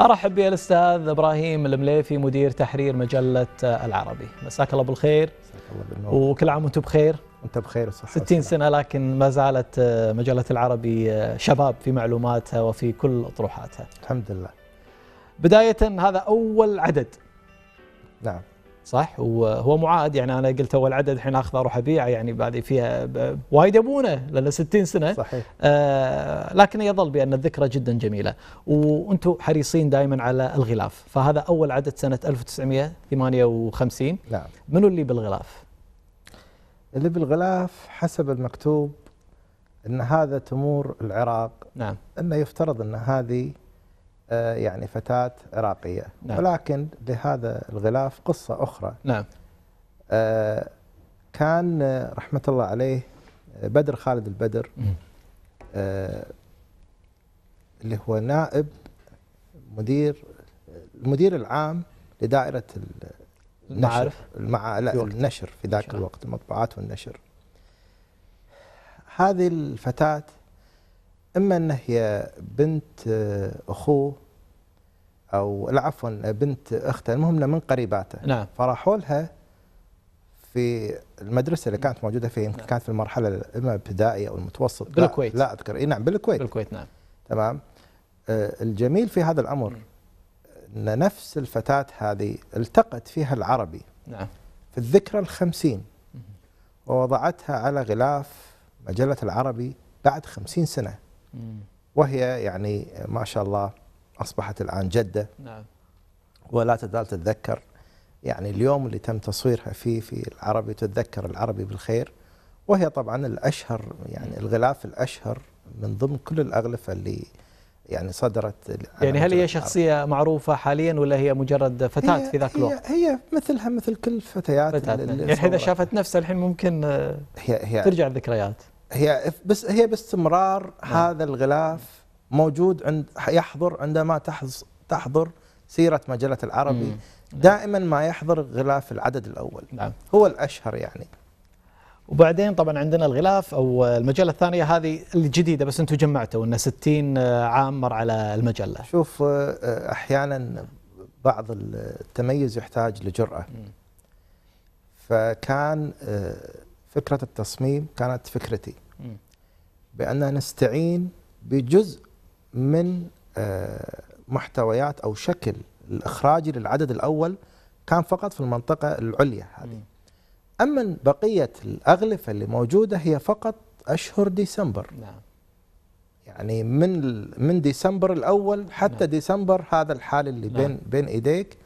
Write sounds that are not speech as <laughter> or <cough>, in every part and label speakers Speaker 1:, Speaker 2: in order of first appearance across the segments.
Speaker 1: ارحب بالاستاذ ابراهيم المليفي مدير تحرير مجله العربي مساك الله بالخير مساك الله بالنور وكل عام وانتم بخير وانت بخير وصحة 60 سنه لكن ما زالت مجله العربي شباب في معلوماتها وفي كل اطروحاتها الحمد لله بدايه هذا اول عدد نعم صح وهو معاد يعني انا قلت اول عدد الحين اخذه اروح ابيعه يعني بعد فيها وايد يبونه لانه 60 سنه صحيح آه لكن يظل بان الذكرى جدا جميله وانتم حريصين دائما على الغلاف فهذا اول عدد سنه 1958 نعم منو اللي بالغلاف؟ اللي بالغلاف
Speaker 2: حسب المكتوب ان هذا تمور العراق نعم انه يفترض ان هذه آه، يعني فتاة عراقية نعم. ولكن لهذا الغلاف قصة أخرى نعم آه، كان رحمة الله عليه بدر خالد البدر آه، اللي هو نائب مدير المدير العام لدائرة النشر المع... لا النشر في ذاك الوقت المطبوعات والنشر هذه الفتاة اما انها هي بنت آه، اخوه او عفوا آه، بنت اخته المهم من قريباته نعم فراحوا لها في المدرسه اللي كانت موجوده فيها يمكن نعم. كانت في المرحله اما ابتدائي او المتوسط بالكويت لا, لا اذكر اي نعم بالكويت بالكويت نعم تمام آه، الجميل في هذا الامر ان نفس الفتاه هذه التقت فيها العربي نعم في الذكرى الخمسين ووضعتها على غلاف مجله العربي بعد خمسين سنه وهي يعني ما شاء الله أصبحت الآن جدة نعم ولا تزال تتذكر يعني اليوم اللي تم تصويرها فيه في العربي تتذكر العربي بالخير وهي طبعا الأشهر يعني الغلاف الأشهر من ضمن كل الأغلفة اللي يعني صدرت
Speaker 1: يعني هل هي شخصية العرب. معروفة حاليا ولا هي مجرد فتاة هي في ذاك الوقت؟
Speaker 2: هي, هي مثلها مثل كل الفتيات يعني إذا
Speaker 1: شافت نفسها الحين ممكن آه،
Speaker 2: هي هي ترجع الذكريات هي بس هي باستمرار نعم. هذا الغلاف موجود عند يحضر عندما تحضر سيره مجله العربي نعم. دائما ما يحضر غلاف العدد الاول نعم. هو الاشهر يعني وبعدين طبعا عندنا
Speaker 1: الغلاف او المجله الثانيه هذه الجديده بس انتم جمعتوا انه 60 عام مر
Speaker 2: على المجله شوف آه، احيانا بعض التميز يحتاج لجراه فكان آه، فكرة التصميم كانت فكرتي بأن نستعين بجزء من آه، محتويات أو شكل الإخراجي للعدد الأول كان فقط في المنطقة العليا هذه أما بقية الأغلفة اللي موجودة هي فقط أشهر ديسمبر نعم. يعني من من ديسمبر الأول حتى نعم. ديسمبر هذا الحال اللي نعم. بين بين إيديك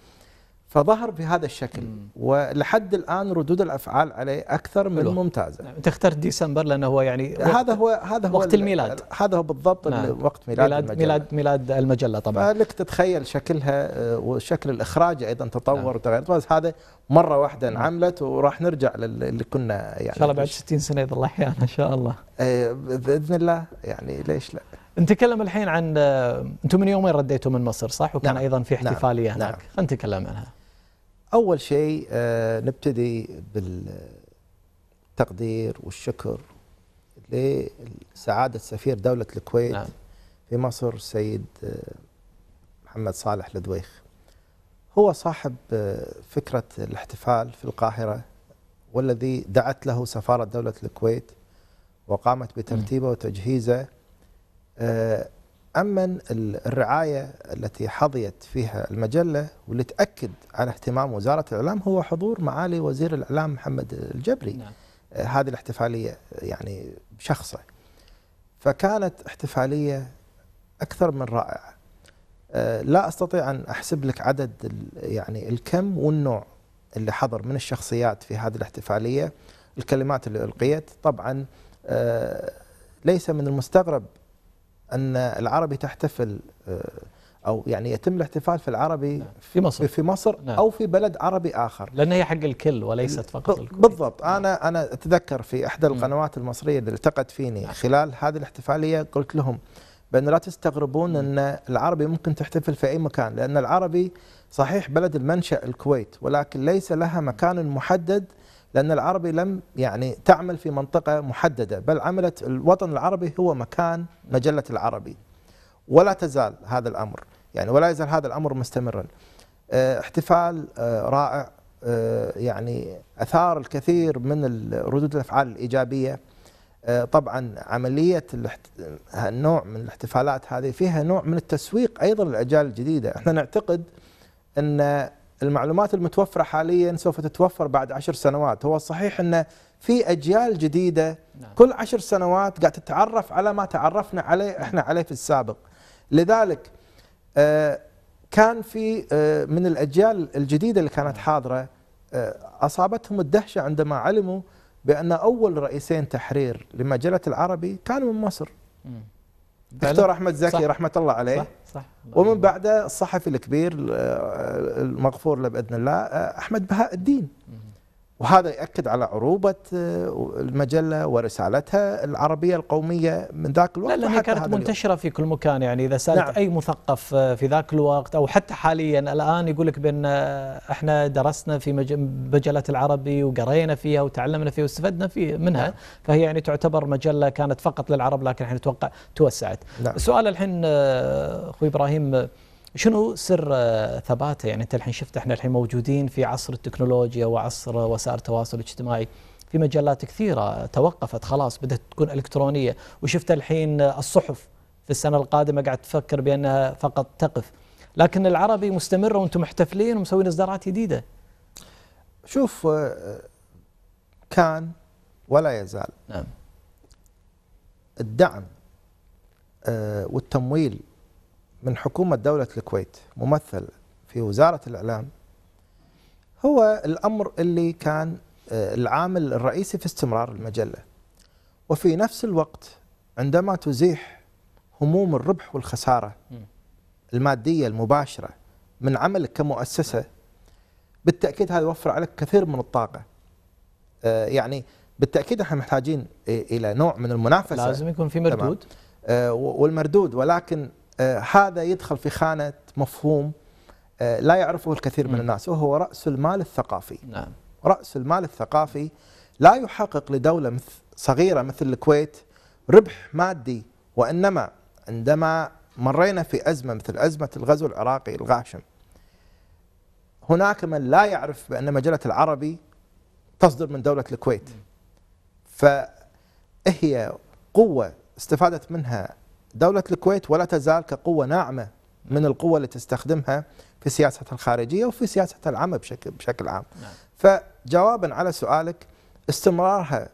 Speaker 2: فظهر بهذا الشكل مم. ولحد الان ردود الافعال عليه اكثر من حلوة. ممتازه نعم. انت اخترت ديسمبر لانه هو يعني هذا هو هذا هو وقت الميلاد هذا هو بالضبط نعم. وقت ميلاد ميلاد ميلاد ميلاد المجله طبعا لك تتخيل شكلها آه، وشكل الاخراج ايضا تطور نعم. وتغير بس هذا مره واحده نعم. انعملت وراح نرجع للي كنا يعني ان شاء
Speaker 1: الله بعد 60 سنه اذا الله احيانا ان شاء الله
Speaker 2: آه، باذن الله يعني ليش لا نتكلم الحين عن آه،
Speaker 1: انتم من يومين رديتوا من مصر صح وكان نعم. ايضا في نعم. احتفاليه نعم. هناك نعم. خلينا نتكلم عنها
Speaker 2: أول شيء آه، نبتدي بالتقدير والشكر لسعادة سفير دولة الكويت نعم. في مصر السيد آه، محمد صالح لدويخ هو صاحب آه، فكرة الاحتفال في القاهرة والذي دعت له سفارة دولة الكويت وقامت بترتيبه وتجهيزه أما الرعاية التي حظيت فيها المجلة واللي تأكد على اهتمام وزارة الإعلام هو حضور معالي وزير الإعلام محمد الجبري نعم. آه، هذه الاحتفالية آه، يعني بشخصه فكانت احتفالية أكثر من رائعة آه، لا أستطيع أن أحسب لك عدد يعني الكم والنوع اللي حضر من الشخصيات في هذه الاحتفالية الكلمات اللي ألقيت طبعا ليس من المستغرب ان العربي تحتفل آه، او يعني يتم الاحتفال في العربي نعم. في مصر في مصر نعم. او في بلد عربي اخر لان هي حق الكل وليست فقط الكل بالضبط نعم. انا انا اتذكر في احدى القنوات المصريه اللي التقت فيني نعم. خلال هذه الاحتفاليه قلت لهم بان لا تستغربون ان العربي ممكن تحتفل في اي مكان لان العربي صحيح بلد المنشا الكويت ولكن ليس لها مكان محدد لأن العربي لم يعني تعمل في منطقة محددة بل عملت الوطن العربي هو مكان مجلة العربي ولا تزال هذا الأمر يعني ولا يزال هذا الأمر مستمرا آه، احتفال آه، رائع آه، يعني أثار الكثير من ردود الأفعال الإيجابية طبعا عملية النوع من الاحتفالات هذه فيها نوع من التسويق أيضا للأجيال الجديدة احنا نعتقد أن المعلومات المتوفرة حاليا سوف تتوفر بعد عشر سنوات هو صحيح أن في أجيال جديدة نعم. كل عشر سنوات قاعد تتعرف على ما تعرفنا عليه إحنا عليه في السابق لذلك آه، كان في آه، من الأجيال الجديدة اللي كانت نعم. حاضرة آه، أصابتهم الدهشة عندما علموا بأن أول رئيسين تحرير لمجلة العربي كانوا من مصر دكتور احمد زكي صح رحمه الله عليه صح صح ومن بعده الصحفي الكبير آه، المغفور له باذن الله آه، احمد بهاء الدين وهذا يؤكد على عروبة آه، المجلة ورسالتها العربية القومية من ذاك الوقت لا لأنها كانت منتشرة
Speaker 1: اليوم. في كل مكان يعني إذا سألت نعم. أي مثقف آه، في ذاك الوقت أو حتى حاليا الآن يقول لك بأن آه، احنا درسنا في مجلة العربي وقرينا فيها وتعلمنا فيها واستفدنا فيه منها نعم. فهي يعني تعتبر مجلة كانت فقط للعرب لكن إحنا نتوقع توسعت نعم. السؤال الحين أخوي إبراهيم شنو سر آه، ثباته يعني انت الحين شفت احنا الحين موجودين في عصر التكنولوجيا وعصر وسائل التواصل الاجتماعي في مجلات كثيره توقفت خلاص بدات تكون الكترونيه وشفت الحين آه، الصحف في السنه القادمه قاعد تفكر بانها فقط تقف لكن العربي مستمر وانتم محتفلين ومسوين اصدارات جديده
Speaker 2: شوف آه، كان ولا يزال نعم الدعم والتمويل من حكومة دولة الكويت ممثل في وزارة الإعلام هو الأمر اللي كان آه، العامل الرئيسي في استمرار المجلة وفي نفس الوقت عندما تزيح هموم الربح والخسارة المادية المباشرة من عملك كمؤسسة بالتأكيد هذا يوفر عليك كثير من الطاقة آه، يعني بالتأكيد احنا محتاجين إلى نوع من المنافسة لازم يكون في مردود آه، والمردود ولكن آه، هذا يدخل في خانه مفهوم آه، لا يعرفه الكثير من الناس وهو راس المال الثقافي نعم راس المال الثقافي لا يحقق لدوله صغيره مثل الكويت ربح مادي وانما عندما مرينا في ازمه مثل ازمه الغزو العراقي الغاشم هناك من لا يعرف بان مجله العربي تصدر من دوله الكويت فهي قوه استفادت منها دولة الكويت ولا تزال كقوة ناعمة من القوة اللي تستخدمها في سياستها الخارجية وفي سياستها العامة بشكل, بشكل عام نعم. فجوابا على سؤالك استمرارها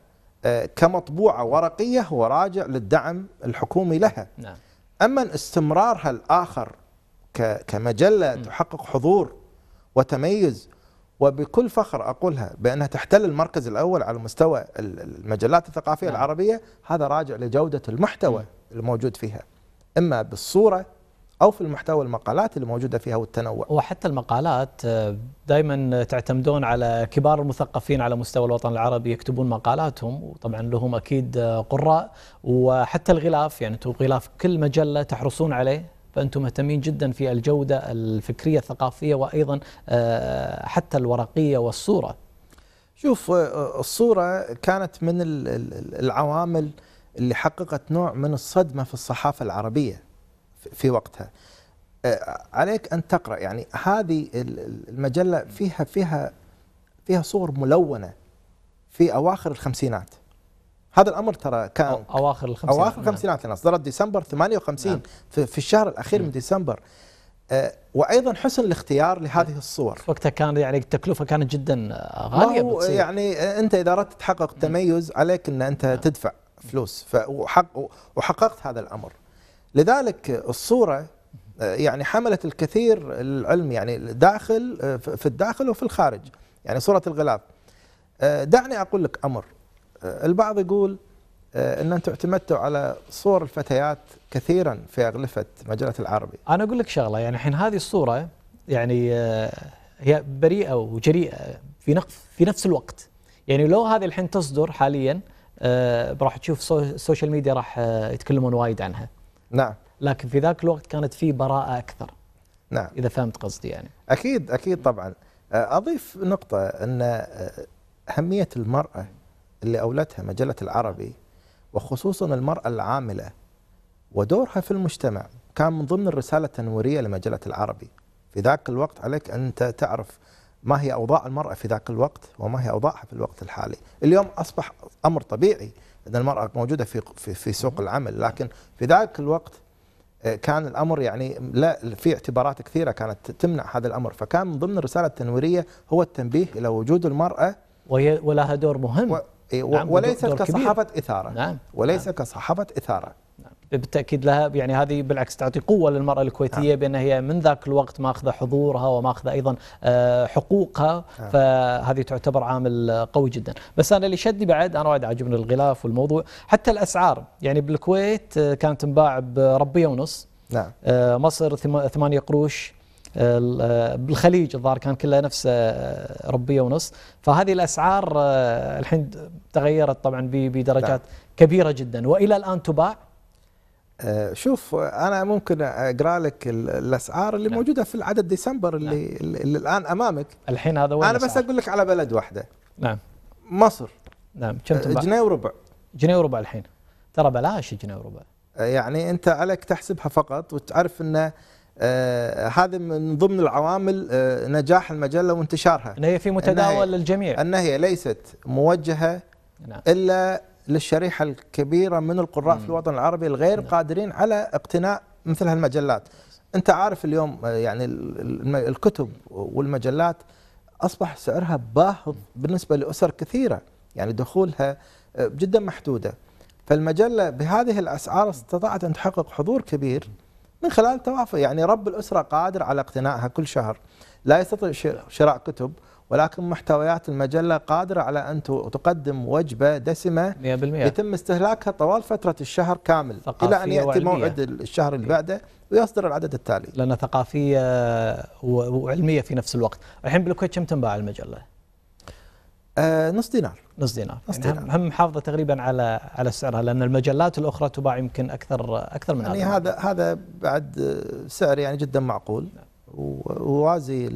Speaker 2: آه، كمطبوعة ورقية هو راجع للدعم الحكومي لها نعم. أما استمرارها الآخر كمجلة م. تحقق حضور وتميز وبكل فخر أقولها بأنها تحتل المركز الأول على مستوى المجلات الثقافية نعم. العربية هذا راجع لجودة المحتوى م. الموجود فيها اما بالصوره او في المحتوى المقالات الموجوده فيها والتنوع.
Speaker 1: وحتى المقالات آه، دائما تعتمدون على كبار المثقفين على مستوى الوطن العربي يكتبون مقالاتهم وطبعا لهم اكيد آه، قراء وحتى الغلاف يعني انتم غلاف كل مجله تحرصون عليه فانتم مهتمين جدا في الجوده الفكريه الثقافيه وايضا آه، حتى
Speaker 2: الورقيه والصوره. شوف الصوره كانت من العوامل اللي حققت نوع من الصدمه في الصحافه العربيه في وقتها أه، عليك ان تقرا يعني هذه المجله فيها فيها فيها صور ملونه في اواخر الخمسينات هذا الامر ترى كان اواخر الخمسينات اواخر نعم. الخمسينات نعم. اصدرت ديسمبر 58 نعم. في الشهر الاخير من ديسمبر أه، وايضا حسن الاختيار لهذه نعم. الصور وقتها كان يعني التكلفه كانت جدا غاليه يعني انت اذا اردت تحقق نعم. تميز عليك ان انت تدفع فلوس فحق وحققت هذا الامر لذلك الصوره آه، يعني حملت الكثير العلم يعني داخل آه، في الداخل وفي الخارج يعني صوره الغلاف آه، دعني اقول لك امر البعض يقول ان انتم اعتمدتوا على صور الفتيات كثيرا في اغلفه مجله العربي انا اقول لك شغله يعني الحين هذه الصوره يعني هي بريئه وجريئه
Speaker 1: في في نفس الوقت يعني لو هذه الحين تصدر حاليا آه، راح تشوف السوشيال ميديا راح آه، يتكلمون وايد عنها نعم لكن في ذاك الوقت كانت في براءه اكثر نعم اذا فهمت قصدي يعني
Speaker 2: اكيد اكيد طبعا آه، اضيف نقطه ان اهميه المراه اللي اولتها مجله العربي وخصوصا المراه العامله ودورها في المجتمع كان من ضمن الرساله التنويريه لمجله العربي في ذاك الوقت عليك انت تعرف ما هي أوضاع المرأة في ذاك الوقت وما هي أوضاعها في الوقت الحالي اليوم أصبح أمر طبيعي أن المرأة موجودة في, في, في سوق العمل لكن في ذاك الوقت آه، كان الأمر يعني لا في اعتبارات كثيرة كانت تمنع هذا الأمر فكان من ضمن الرسالة التنويرية هو التنبيه إلى وجود المرأة ولها دور مهم و... إيه، نعم،, نعم وليس كصحافة إثارة نعم.
Speaker 1: وليس نعم. كصحافة إثارة بالتاكيد لها يعني هذه بالعكس تعطي قوه للمراه الكويتيه نعم. بان هي من ذاك الوقت ماخذه حضورها وماخذه ايضا آه، حقوقها نعم. فهذه تعتبر عامل قوي جدا بس انا اللي شدني بعد انا وايد عاجبني الغلاف والموضوع حتى الاسعار يعني بالكويت آه، كانت تنباع بربيه ونص نعم آه، مصر ثمانية قروش بالخليج الظاهر كان كله نفس ربيه ونص فهذه الاسعار الحين تغيرت طبعا بدرجات نعم.
Speaker 2: كبيره جدا والى الان تباع آه، شوف انا ممكن اقرا لك الاسعار اللي نعم. موجوده في العدد ديسمبر نعم. اللي, نعم. اللي الان امامك الحين هذا وين انا بس اقول لك على بلد واحده نعم مصر نعم كم آه، تنباع؟ جنيه وربع جنيه وربع الحين ترى بلاش جنيه وربع آه، يعني انت عليك تحسبها فقط وتعرف ان آه هذا من ضمن العوامل آه نجاح المجله وانتشارها ان هي في متداول للجميع ان هي ليست موجهه نعم. الا للشريحة الكبيرة من القراء في الوطن العربي الغير نعم. قادرين على اقتناء مثل هالمجلات أنت عارف اليوم يعني الكتب والمجلات أصبح سعرها باهظ بالنسبة لأسر كثيرة يعني دخولها آه، جدا محدودة فالمجلة بهذه الأسعار استطاعت أن تحقق حضور كبير من خلال توافق يعني رب الأسرة قادر على اقتنائها كل شهر لا يستطيع شراء كتب ولكن محتويات المجلة قادرة على أن تقدم وجبة دسمة 100% يتم استهلاكها طوال فترة الشهر كامل إلى أن يأتي موعد الشهر اللي بعده ويصدر
Speaker 1: العدد التالي لأنها ثقافية وعلمية في نفس الوقت الحين بالكويت كم تنباع المجلة؟ آه، نص دينار نص دينار, نص دينار. يعني هم محافظه تقريبا على على سعرها لان المجلات الاخرى تباع يمكن اكثر اكثر من يعني هذا
Speaker 2: هذا هذا بعد سعر يعني جدا معقول نعم. ووازي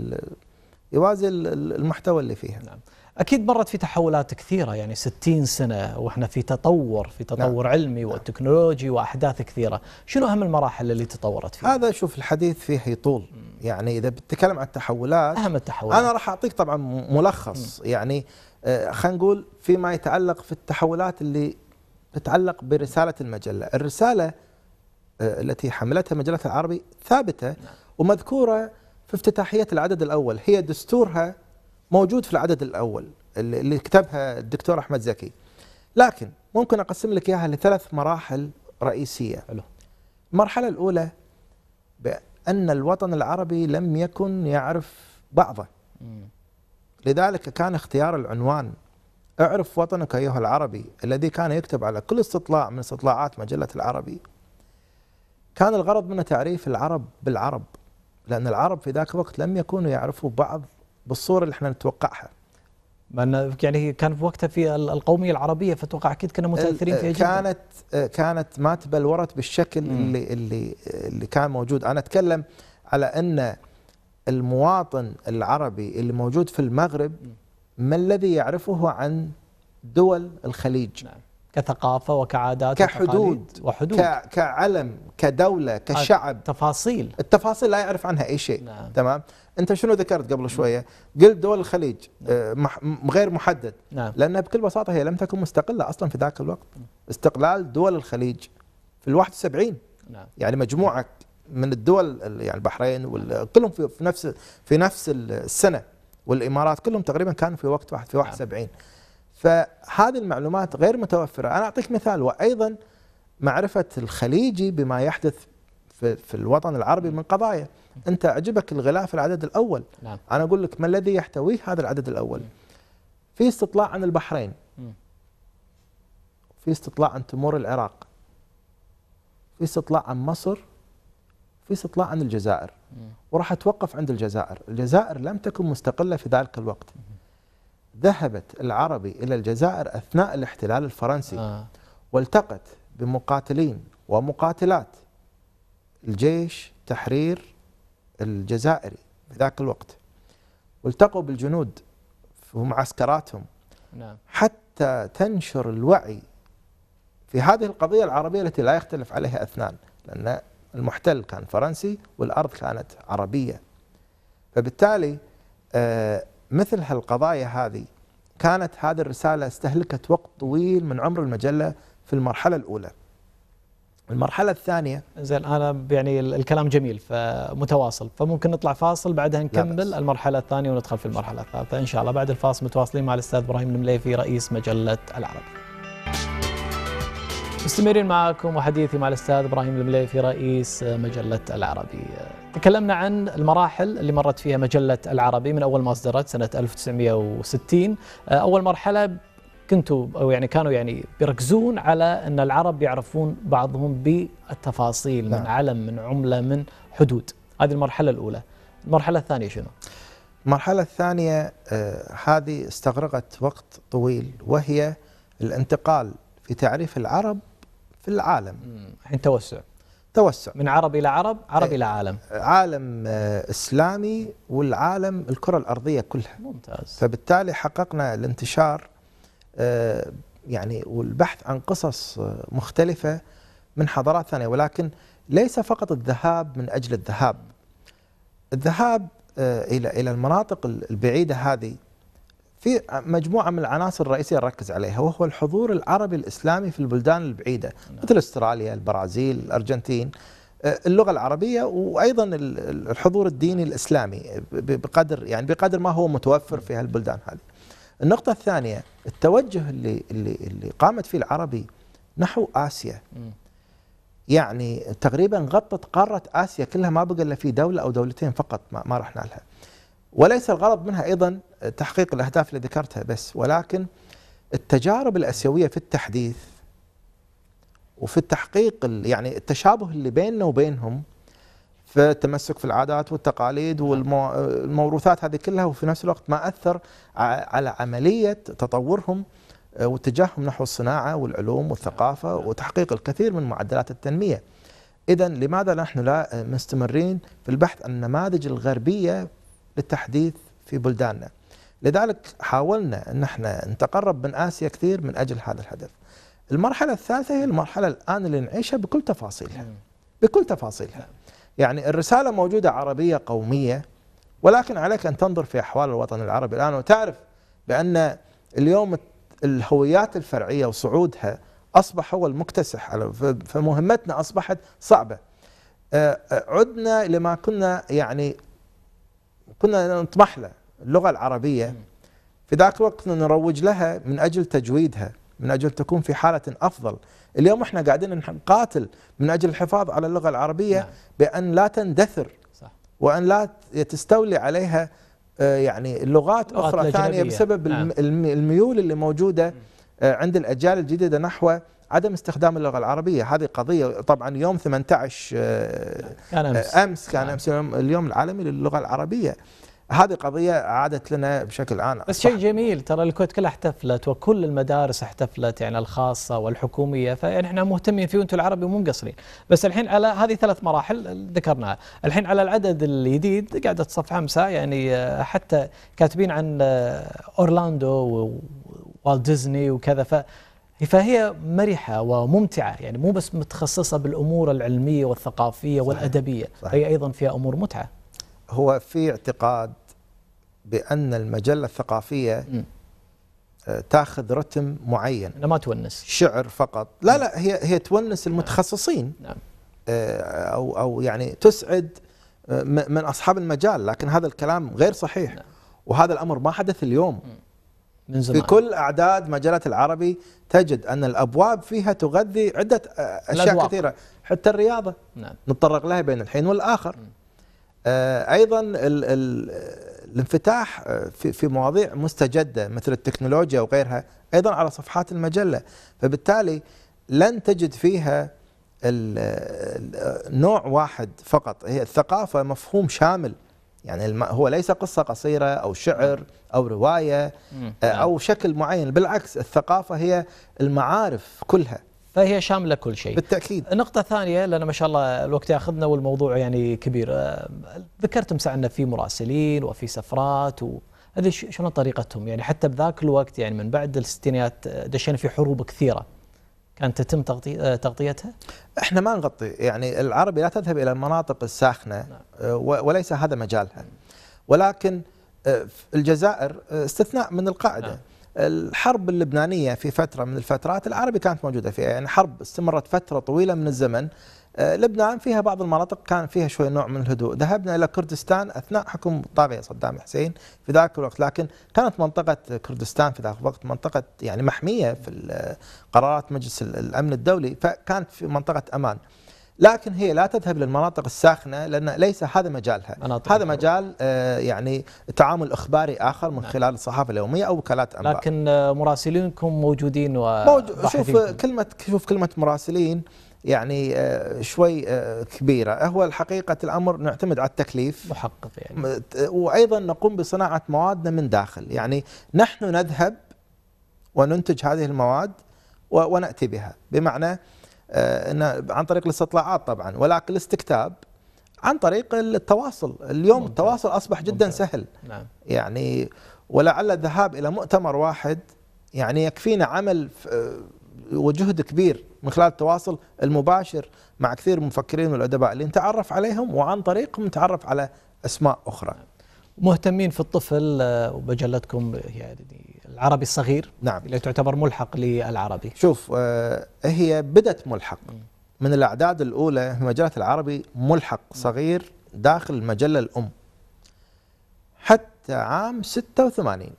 Speaker 2: يوازي المحتوى اللي فيها نعم. أكيد مرت في تحولات
Speaker 1: كثيرة يعني 60 سنة وإحنا في تطور
Speaker 2: في نعم. تطور نعم. علمي وتكنولوجي وأحداث كثيرة شنو أهم المراحل اللي تطورت فيها؟ هذا شوف الحديث فيه يطول يعني إذا بتتكلم عن التحولات أهم التحولات أنا راح أعطيك طبعا ملخص يعني آه، خلينا نقول فيما يتعلق في التحولات اللي تتعلق برسالة المجلة الرسالة آه، التي حملتها مجلة العربي ثابتة نعم. ومذكورة في افتتاحية العدد الأول هي دستورها موجود في العدد الأول اللي كتبها الدكتور أحمد زكي لكن ممكن أقسم لك إياها لثلاث مراحل رئيسية حلو. المرحلة الأولى بأن الوطن العربي لم يكن يعرف بعضه لذلك كان اختيار العنوان اعرف وطنك أيها العربي الذي كان يكتب على كل استطلاع من استطلاعات مجلة العربي كان الغرض منه تعريف العرب بالعرب لأن العرب في ذاك الوقت لم يكونوا يعرفوا بعض بالصورة اللي احنا نتوقعها يعني كان في وقتها في القومية العربية فتوقع أكيد كانوا متأثرين فيها آه، كانت جدا. آه، كانت ما تبلورت بالشكل مم. اللي اللي اللي كان موجود أنا أتكلم على أن المواطن العربي اللي موجود في المغرب ما الذي يعرفه عن دول الخليج نعم. كثقافة وكعادات كحدود وحدود كعلم كدولة كشعب تفاصيل التفاصيل لا يعرف عنها أي شيء نعم. تمام أنت شنو ذكرت قبل شوية قلت دول الخليج نعم. آه، غير محدد نعم. لأنها بكل بساطة هي لم تكن مستقلة أصلا في ذاك الوقت استقلال دول الخليج في الواحد وسبعين نعم. يعني مجموعة من الدول يعني البحرين كلهم في نفس في نفس السنة والإمارات كلهم تقريبا كانوا في وقت واحد في 71 نعم. فهذه المعلومات غير متوفره، انا اعطيك مثال وايضا معرفه الخليجي بما يحدث في, في الوطن العربي من قضايا، انت أعجبك الغلاف العدد الاول، نعم. انا اقول لك ما الذي يحتويه هذا العدد الاول؟ في استطلاع عن البحرين في استطلاع عن تمور العراق في استطلاع عن مصر في استطلاع عن الجزائر وراح اتوقف عند الجزائر، الجزائر لم تكن مستقله في ذلك الوقت ذهبت العربي إلى الجزائر أثناء الاحتلال الفرنسي آه. والتقت بمقاتلين ومقاتلات الجيش تحرير الجزائري في ذاك الوقت والتقوا بالجنود ومعسكراتهم نعم. حتى تنشر الوعي في هذه القضية العربية التي لا يختلف عليها أثنان لأن المحتل كان فرنسي والأرض كانت عربية فبالتالي آه مثل هالقضايا هذه كانت هذه الرسالة استهلكت وقت طويل من عمر المجلة في المرحلة الأولى المرحلة الثانية زين أنا يعني الكلام
Speaker 1: جميل فمتواصل فممكن نطلع فاصل بعدها نكمل المرحلة الثانية وندخل في المرحلة الثالثة إن شاء الله بعد الفاصل متواصلين مع الأستاذ إبراهيم المليفي رئيس مجلة العرب مستمرين معكم وحديثي مع الأستاذ إبراهيم المليفي رئيس مجلة العربي تكلمنا عن المراحل اللي مرت فيها مجلة العربي من أول ما أصدرت سنة 1960 آه، أول مرحلة كنتوا أو يعني كانوا يعني بيركزون على أن العرب يعرفون بعضهم بالتفاصيل نعم. من علم من عملة من
Speaker 2: حدود هذه المرحلة الأولى المرحلة الثانية شنو؟ المرحلة الثانية آه، هذه استغرقت وقت طويل وهي الانتقال في تعريف العرب في العالم الحين توسع توسع من عرب إلى عرب عرب إيه. إلى عالم عالم آه، إسلامي والعالم الكرة الأرضية كلها ممتاز فبالتالي حققنا الانتشار آه، يعني والبحث عن قصص آه، مختلفة من حضارات ثانية ولكن ليس فقط الذهاب من أجل الذهاب الذهاب إلى إلى المناطق البعيدة هذه في مجموعه من العناصر الرئيسيه نركز عليها وهو الحضور العربي الاسلامي في البلدان البعيده نعم. مثل استراليا، البرازيل، الارجنتين آه، اللغه العربيه وايضا الحضور الديني الاسلامي آه، بقدر يعني بقدر ما هو متوفر في هالبلدان هذه. النقطه الثانيه التوجه اللي اللي اللي قامت فيه العربي نحو اسيا. يعني تقريبا غطت قاره اسيا كلها ما بقى الا في دوله او دولتين فقط ما, ما رحنا لها. وليس الغرض منها أيضا تحقيق الأهداف اللي ذكرتها بس ولكن التجارب الآسيوية في التحديث وفي التحقيق يعني التشابه اللي بيننا وبينهم في التمسك في العادات والتقاليد نعم. والموروثات هذه كلها وفي نفس الوقت ما أثر على عملية تطورهم آه، واتجاههم نحو الصناعة والعلوم والثقافة نعم. وتحقيق الكثير من معدلات التنمية إذا لماذا نحن لا آه، مستمرين في البحث عن النماذج الغربية للتحديث في بلداننا لذلك حاولنا أن احنا نتقرب من آسيا كثير من أجل هذا الهدف المرحلة الثالثة هي المرحلة الآن اللي نعيشها بكل تفاصيلها بكل تفاصيلها يعني الرسالة موجودة عربية قومية ولكن عليك أن تنظر في أحوال الوطن العربي الآن وتعرف بأن اليوم الهويات الفرعية وصعودها أصبح هو المكتسح فمهمتنا أصبحت صعبة آه، آه، عدنا لما كنا يعني كنا نطمح له اللغة العربية في ذاك الوقت نروج لها من أجل تجويدها من أجل تكون في حالة أفضل اليوم احنا قاعدين نقاتل من أجل الحفاظ على اللغة العربية نعم. بأن لا تندثر وأن لا تستولي عليها آه، يعني اللغات أخرى ثانية بسبب نعم. الميول اللي موجودة آه، عند الأجيال الجديدة نحو عدم استخدام اللغه العربيه هذه قضيه طبعا يوم 18 آه، آه، امس, كان نعم. امس اليوم, اليوم العالمي للغه العربيه هذه قضية عادت لنا بشكل عام
Speaker 1: بس شيء جميل ترى الكويت كلها احتفلت وكل المدارس احتفلت يعني الخاصة والحكومية فنحن مهتمين فيه وانتم العربي مو مقصرين بس الحين على هذه ثلاث مراحل ذكرناها الحين على العدد الجديد قعدت صف خمسة يعني آه، حتى كاتبين عن أورلاندو ووالت ديزني وكذا ف فهي مرحة وممتعة يعني مو بس متخصصة بالأمور العلمية والثقافية صحيح والأدبية صحيح هي أيضا
Speaker 2: فيها أمور متعة هو في اعتقاد بأن المجلة الثقافية م. آه، تاخذ رتم معين ما تونس شعر فقط لا لا هي هي تونس نعم. المتخصصين نعم. آه، او او يعني تسعد آه، من اصحاب المجال لكن هذا الكلام غير صحيح نعم. وهذا الامر ما حدث اليوم من زمان في كل أعداد مجلة العربي تجد أن الأبواب فيها تغذي عدة أشياء الأدواق. كثيرة حتى الرياضة نعم. نتطرق لها بين الحين والآخر آه أيضا الـ الـ الانفتاح آه، في, في مواضيع مستجدة مثل التكنولوجيا وغيرها أيضا على صفحات المجلة فبالتالي لن تجد فيها نوع واحد فقط هي الثقافة مفهوم شامل يعني هو ليس قصة قصيرة أو شعر نعم. أو رواية آه، نعم. أو شكل معين بالعكس الثقافة هي المعارف كلها فهي شامله كل شيء بالتاكيد
Speaker 1: نقطه ثانيه لان ما شاء الله الوقت ياخذنا والموضوع يعني كبير آه، ذكرت مساء ان في مراسلين وفي سفرات و هذه شلون طريقتهم يعني حتى بذاك الوقت يعني من بعد الستينيات آه، دشينا في حروب كثيره كانت
Speaker 2: تتم تغطي... تغطيتها؟ احنا ما نغطي يعني العربي لا تذهب الى المناطق الساخنه نعم. وليس هذا مجالها ولكن آه، الجزائر آه، استثناء من القاعده آه. الحرب اللبنانيه في فتره من الفترات العربي كانت موجوده فيها يعني حرب استمرت فتره طويله من الزمن آه، لبنان فيها بعض المناطق كان فيها شوي نوع من الهدوء ذهبنا إلى كردستان أثناء حكم طاغية صدام حسين في ذاك الوقت لكن كانت منطقة كردستان في ذاك الوقت منطقة يعني محمية في قرارات مجلس الأمن الدولي فكانت في منطقة أمان لكن هي لا تذهب للمناطق الساخنه لان ليس هذا مجالها هذا مجال آه، يعني تعامل اخباري اخر من نعم. خلال الصحافه اليوميه او وكالات انباء لكن آه، مراسلينكم موجودين و شوف آه، كلمه شوف كلمه مراسلين يعني شوي كبيرة هو الحقيقة الأمر نعتمد على التكليف محقق يعني وأيضا نقوم بصناعة موادنا من داخل يعني نحن نذهب وننتج هذه المواد ونأتي بها بمعنى آه، انه عن طريق الاستطلاعات طبعا ولكن الاستكتاب عن طريق التواصل اليوم ممتاز. التواصل اصبح جدا ممتاز. سهل نعم. يعني ولعل الذهاب الى مؤتمر واحد يعني يكفينا عمل آه، وجهد كبير من خلال التواصل المباشر مع كثير من المفكرين والادباء اللي نتعرف عليهم وعن طريقهم نتعرف على اسماء اخرى نعم.
Speaker 1: مهتمين في الطفل آه، ومجلتكم يعني
Speaker 2: العربي الصغير نعم اللي تعتبر ملحق للعربي شوف آه، هي بدت ملحق من الأعداد الأولى في مجلة العربي ملحق صغير داخل المجلة الأم حتى عام 86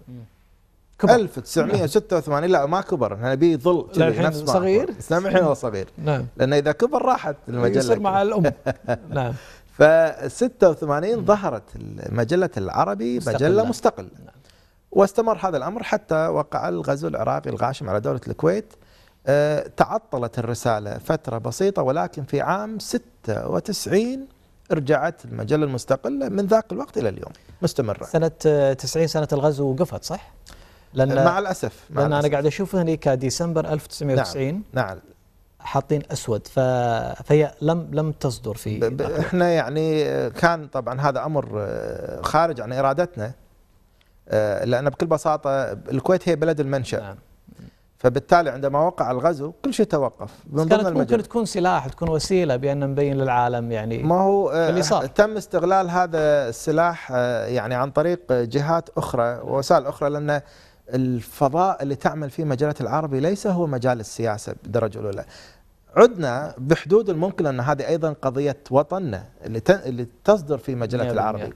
Speaker 2: كبر 1986 لا ما كبر احنا نبي ظل نفس ما صغير نعم، الحين هو صغير نعم لأنه إذا كبر راحت المجلة يصير مع الأم <laughs> نعم ف 86 ظهرت مجلة العربي مستقل مجلة مستقلة نعم. واستمر هذا الأمر حتى وقع الغزو العراقي الغاشم على دولة الكويت آه، تعطلت الرسالة فترة بسيطة ولكن في عام 96 رجعت المجلة المستقلة من ذاك الوقت إلى اليوم مستمرة
Speaker 1: سنة 90 آه، سنة الغزو وقفت صح؟
Speaker 2: لأن آه، مع الأسف مع لأن الأسف.
Speaker 1: أنا قاعد أشوف هنا كديسمبر 1990 نعم, نعم.
Speaker 2: حاطين اسود ف... فهي لم لم تصدر في ب... ب... احنا يعني كان طبعا هذا امر خارج عن ارادتنا آه، لأن بكل بساطة الكويت هي بلد المنشأ نعم. فبالتالي عندما وقع الغزو كل شيء توقف من ضمن المجال ممكن تكون سلاح تكون وسيله بان نبين للعالم يعني ما هو آه، اللي صار. تم استغلال هذا السلاح آه، يعني عن طريق جهات اخرى ووسائل اخرى لان الفضاء اللي تعمل فيه مجله العربي ليس هو مجال السياسه بالدرجه الاولى عدنا بحدود الممكن ان هذه ايضا قضيه وطننا اللي اللي تصدر في مجله العربي يعني.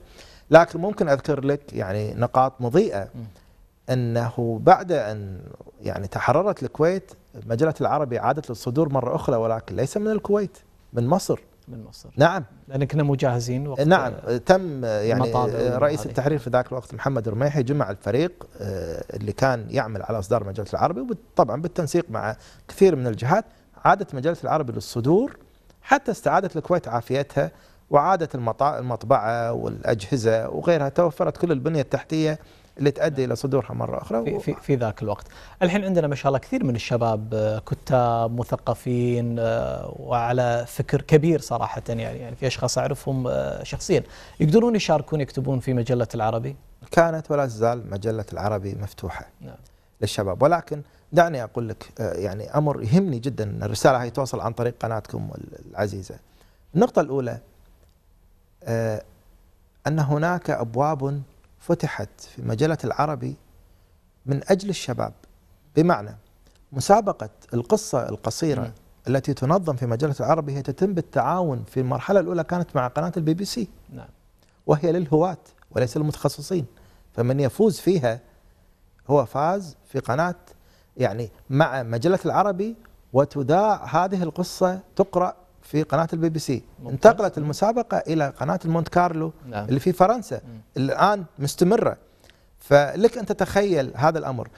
Speaker 2: لكن ممكن اذكر لك يعني نقاط مضيئه انه بعد ان يعني تحررت الكويت مجله العربي عادت للصدور مره اخرى ولكن ليس من الكويت من مصر من مصر نعم لان كنا مجهزين وقت نعم تم يعني آه، رئيس التحرير في ذاك الوقت محمد الرميحي جمع الفريق آه، اللي كان يعمل على اصدار مجله العربي وطبعا بالتنسيق مع كثير من الجهات عادت مجله العربي للصدور حتى استعادت الكويت عافيتها وعادت المطبعة والأجهزة وغيرها توفرت كل البنية التحتية اللي تؤدي الى صدورها مره اخرى في, في, في ذاك الوقت.
Speaker 1: الحين عندنا ما شاء الله كثير من الشباب آه، كتاب مثقفين آه، وعلى فكر كبير صراحه يعني يعني في اشخاص اعرفهم آه، شخصيا يقدرون يشاركون يكتبون في مجله العربي؟
Speaker 2: كانت ولا تزال مجله العربي مفتوحه نعم. للشباب ولكن دعني اقول لك يعني امر يهمني جدا ان الرساله هي توصل عن طريق قناتكم العزيزه. النقطه الاولى آه، ان هناك ابواب فتحت في مجله العربي من اجل الشباب بمعنى مسابقه القصه القصيره م. التي تنظم في مجله العربي هي تتم بالتعاون في المرحله الاولى كانت مع قناه البي بي سي نعم وهي للهواة وليس للمتخصصين فمن يفوز فيها هو فاز في قناه يعني مع مجله العربي وتذاع هذه القصه تقرا في قناة البي بي سي ممكن. انتقلت المسابقة إلى قناة المونت كارلو نعم. اللي في فرنسا مم. الآن مستمرة فلك أن تتخيل هذا الأمر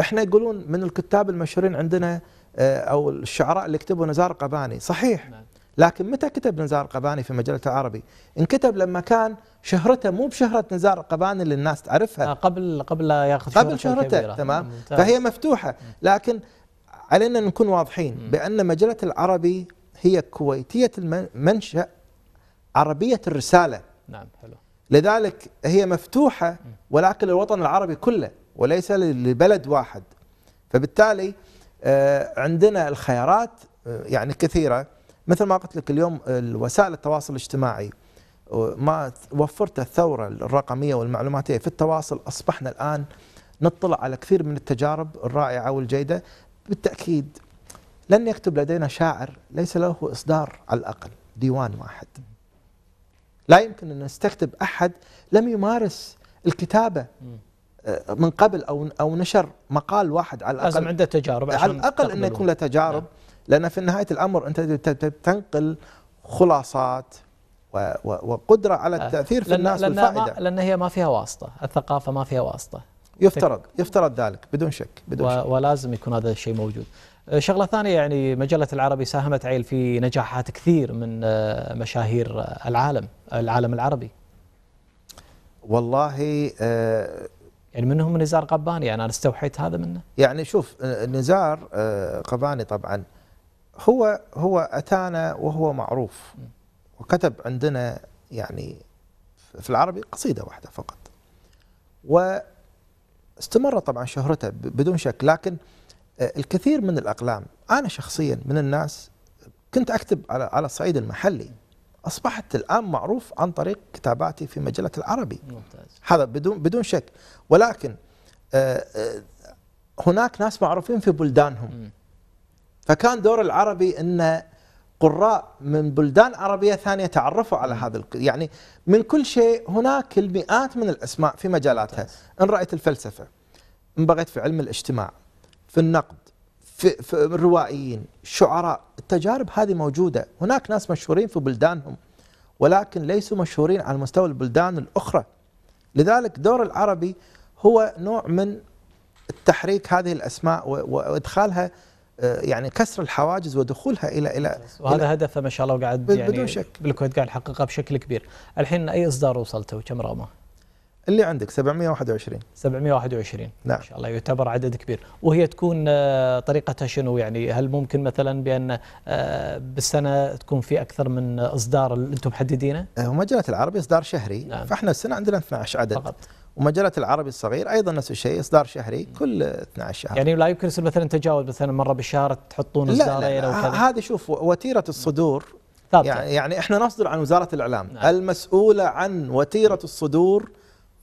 Speaker 2: احنا يقولون من الكتاب المشهورين عندنا آه، أو الشعراء اللي كتبوا نزار قباني صحيح نعم. لكن متى كتب نزار قباني في مجلة العربي انكتب لما كان شهرته مو بشهرة نزار قباني اللي الناس تعرفها آه قبل قبل لا ياخذ قبل شهرته تمام ممتاز. فهي مفتوحة لكن علينا نكون واضحين بأن مجلة العربي هي كويتية المنشأ عربية الرسالة نعم حلو لذلك هي مفتوحة ولكن للوطن العربي كله وليس لبلد واحد فبالتالي آه، عندنا الخيارات آه، يعني كثيرة مثل ما قلت لك اليوم وسائل التواصل الاجتماعي آه، ما وفرت الثورة الرقمية والمعلوماتية في التواصل أصبحنا الآن نطلع على كثير من التجارب الرائعة والجيدة بالتأكيد لن يكتب لدينا شاعر ليس له إصدار على الأقل ديوان واحد لا يمكن أن نستكتب أحد لم يمارس الكتابة آه، من قبل أو أو نشر مقال واحد على الأقل لازم عنده تجارب عشان على الأقل أن يكون له تجارب نعم. لأن في نهاية الأمر أنت تنقل خلاصات وقدره على آه. التاثير في الناس لأن والفائده
Speaker 1: لان هي ما فيها واسطه، الثقافه ما فيها واسطه. يفترض يفترض ذلك بدون شك بدون شك ولازم يكون هذا الشيء موجود. آه، شغله ثانيه يعني مجله العربي ساهمت عيل في نجاحات كثير من آه، مشاهير آه، العالم العالم العربي والله يعني منهم نزار قباني يعني انا استوحيت هذا منه
Speaker 2: يعني شوف نزار قباني طبعا هو هو اتانا وهو معروف وكتب عندنا يعني في العربي قصيده واحده فقط واستمر طبعا شهرته بدون شك لكن آه، الكثير من الاقلام انا شخصيا من الناس كنت اكتب على على الصعيد المحلي اصبحت الان معروف عن طريق كتاباتي في مجله العربي ممتاز هذا بدون بدون شك ولكن آه، آه، هناك ناس معروفين في بلدانهم فكان دور العربي ان قراء من بلدان عربيه ثانيه تعرفوا على هذا يعني من كل شيء هناك المئات من الاسماء في مجالاتها ان رايت الفلسفه ان بغيت في علم الاجتماع في النقد في, في الروائيين الشعراء التجارب هذه موجودة هناك ناس مشهورين في بلدانهم ولكن ليسوا مشهورين على مستوى البلدان الأخرى لذلك دور العربي هو نوع من تحريك هذه الاسماء وادخالها آه، يعني كسر الحواجز ودخولها الى الى وهذا
Speaker 1: هدفه ما شاء الله وقاعد يعني بدون شك بالكويت قاعد يحققها بشكل كبير. الحين اي اصدار وصلته وكم رقمه؟ اللي عندك 721 721 نعم ان شاء الله يعتبر عدد كبير وهي تكون آه، طريقتها شنو يعني هل ممكن مثلا بان آه، بالسنه تكون في اكثر من اصدار اللي انتم محددينه؟ آه، مجله العربي
Speaker 2: اصدار شهري نعم. فاحنا السنه عندنا 12 عدد فقط ومجله العربي الصغير ايضا نفس الشيء اصدار شهري كل 12 شهر يعني لا يمكن يصير مثلا تجاوز مثلا مره بالشهر تحطون اصدارين او كذا هذه شوف وتيره الصدور ثابتة. يعني،, يعني احنا نصدر عن وزاره الاعلام نعم. المسؤوله عن وتيره الصدور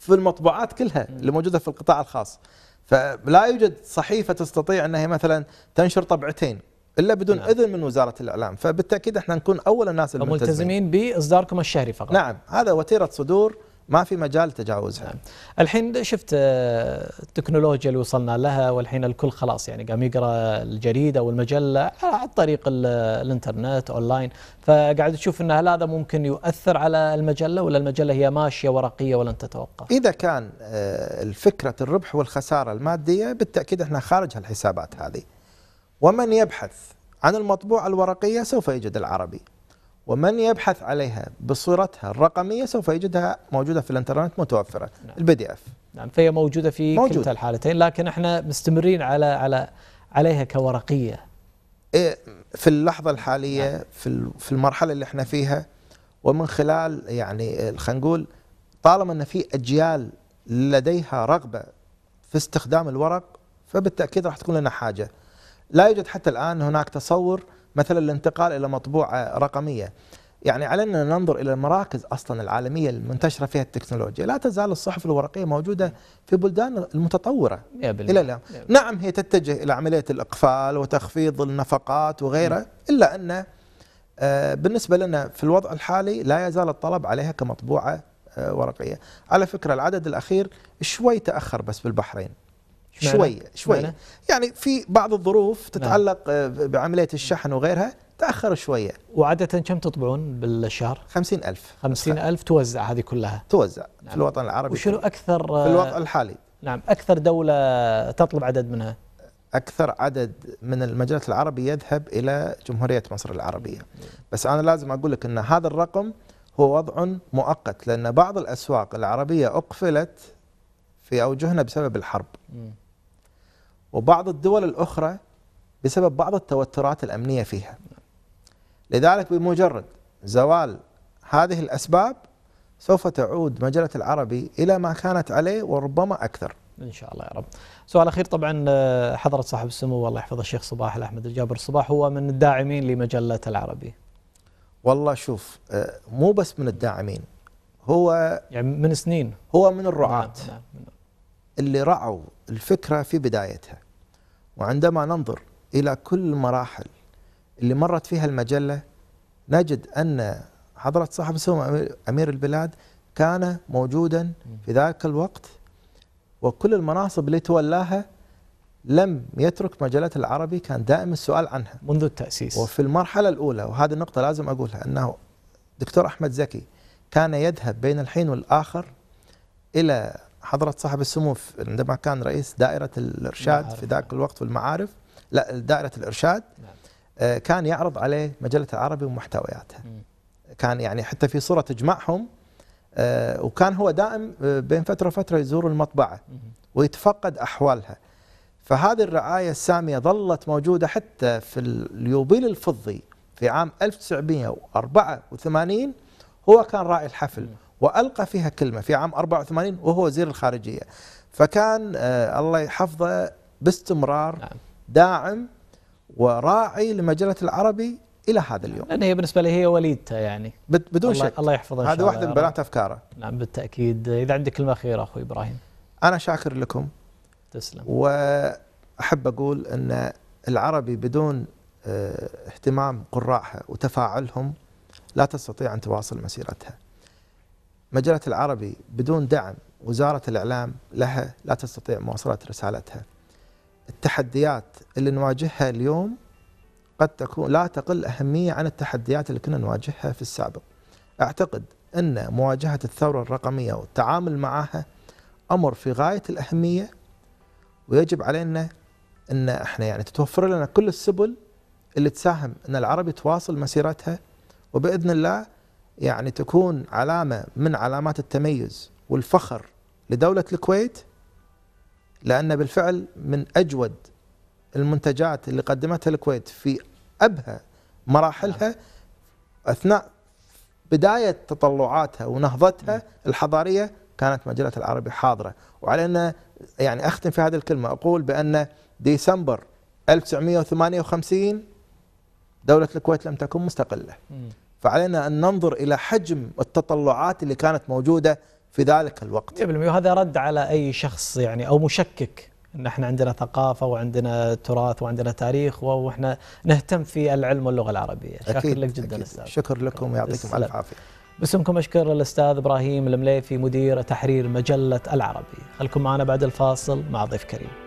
Speaker 2: في المطبوعات كلها اللي موجوده في القطاع الخاص فلا يوجد صحيفه تستطيع انها مثلا تنشر طبعتين الا بدون نعم. اذن من وزاره الاعلام فبالتاكيد احنا نكون اول الناس الملتزمين باصداركم الشهري فقط نعم هذا وتيره صدور ما في مجال تجاوزها نعم. الحين شفت آه، التكنولوجيا
Speaker 1: اللي وصلنا لها والحين الكل خلاص يعني قام يقرا الجريده والمجله عن طريق الانترنت اونلاين فقاعد تشوف ان هل هذا ممكن يؤثر على المجله ولا المجله هي ماشيه ورقيه ولن تتوقف؟
Speaker 2: اذا كان آه، الفكره الربح والخساره الماديه بالتاكيد احنا خارج هالحسابات هذه. ومن يبحث عن المطبوعه الورقيه سوف يجد العربي. ومن يبحث عليها بصورتها الرقميه سوف يجدها موجوده في الانترنت متوفره نعم. البي دي اف نعم فهي موجوده في موجود. كلتا
Speaker 1: الحالتين لكن احنا مستمرين على على عليها كورقيه
Speaker 2: إيه، في اللحظه الحاليه نعم. في في المرحله اللي احنا فيها ومن خلال يعني خلينا نقول طالما ان في اجيال لديها رغبه في استخدام الورق فبالتاكيد راح تكون لنا حاجه لا يوجد حتى الان هناك تصور مثلا الانتقال الى مطبوعه رقميه يعني علينا ان ننظر الى المراكز اصلا العالميه المنتشره فيها التكنولوجيا، لا تزال الصحف الورقيه موجوده في بلدان المتطوره الى الان، نعم هي تتجه الى عمليه الاقفال وتخفيض النفقات وغيره، نعم. الا ان آه، بالنسبه لنا في الوضع الحالي لا يزال الطلب عليها كمطبوعه آه، ورقيه، على فكره العدد الاخير شوي تاخر بس بالبحرين، شوي شوي يعني في بعض الظروف نعم. تتعلق آه، بعمليه الشحن وغيرها تاخر شويه وعاده كم تطبعون بالشهر 50000 50000 توزع هذه كلها توزع نعم. في الوطن العربي وشنو اكثر آه، في الوضع الحالي نعم اكثر دوله تطلب عدد منها اكثر عدد من المجلات العربي يذهب الى جمهوريه مصر العربيه بس انا لازم اقول لك ان هذا الرقم هو وضع مؤقت لان بعض الاسواق العربيه اقفلت في اوجهنا بسبب الحرب م. وبعض الدول الأخرى بسبب بعض التوترات الأمنية فيها لذلك بمجرد زوال هذه الأسباب سوف تعود مجلة العربي إلى ما كانت عليه وربما أكثر ان شاء الله يا رب.
Speaker 1: سؤال اخير طبعا آه، حضره صاحب السمو الله يحفظه الشيخ صباح الاحمد الجابر صباح هو من الداعمين
Speaker 2: لمجله العربي. والله شوف آه، مو بس من الداعمين هو يعني من سنين هو من الرعاة نعم نعم, نعم. اللي رعوا الفكره في بدايتها. وعندما ننظر إلى كل المراحل اللي مرت فيها المجلة نجد أن حضرة صاحب سمو أمير البلاد كان موجودا في ذلك الوقت وكل المناصب اللي تولاها لم يترك مجلة العربي كان دائما السؤال عنها منذ التأسيس وفي المرحلة الأولى وهذه النقطة لازم أقولها أنه دكتور أحمد زكي كان يذهب بين الحين والآخر إلى حضرة صاحب السمو عندما كان رئيس دائرة الإرشاد في ذاك الوقت والمعارف لا دائرة الإرشاد نعم. آه، كان يعرض عليه مجلة العربي ومحتوياتها كان يعني حتى في صورة تجمعهم آه، وكان هو دائم آه، بين فترة وفترة يزور المطبعة ويتفقد أحوالها فهذه الرعاية السامية ظلت موجودة حتى في اليوبيل الفضي في عام 1984 هو كان راعي الحفل وألقى فيها كلمة في عام 84 وهو وزير الخارجية فكان آه، الله يحفظه باستمرار نعم. داعم وراعي لمجلة العربي إلى هذا اليوم لأن
Speaker 1: هي بالنسبة لي هي وليدته يعني بدون الله شك الله يحفظه هذه واحدة من بنات أفكاره نعم بالتأكيد إذا عندك كلمة أخيرة أخوي إبراهيم
Speaker 2: أنا شاكر لكم تسلم وأحب أقول أن العربي بدون آه، اهتمام قراءها وتفاعلهم لا تستطيع أن تواصل مسيرتها مجلة العربي بدون دعم وزارة الإعلام لها لا تستطيع مواصلة رسالتها التحديات اللي نواجهها اليوم قد تكون لا تقل أهمية عن التحديات اللي كنا نواجهها في السابق أعتقد أن مواجهة الثورة الرقمية والتعامل معها أمر في غاية الأهمية ويجب علينا أن احنا يعني تتوفر لنا كل السبل اللي تساهم أن العربي تواصل مسيرتها وبإذن الله يعني تكون علامة من علامات التميز والفخر لدولة الكويت لأن بالفعل من أجود المنتجات اللي قدمتها الكويت في أبهى مراحلها أثناء بداية تطلعاتها ونهضتها الحضارية كانت مجلة العربي حاضرة وعلينا يعني أختم في هذه الكلمة أقول بأن ديسمبر 1958 دولة الكويت لم تكن مستقلة فعلينا أن ننظر إلى حجم التطلعات اللي كانت موجودة في ذلك الوقت
Speaker 1: 100% وهذا رد على أي شخص يعني أو مشكك ان احنا عندنا ثقافه وعندنا تراث وعندنا تاريخ واحنا نهتم في العلم واللغه العربيه أكيد أكيد لك جدا أكيد استاذ شكر لكم ويعطيكم الف عافيه باسمكم اشكر الاستاذ ابراهيم المليفي مدير تحرير مجله العربي خلكم معنا بعد الفاصل مع ضيف كريم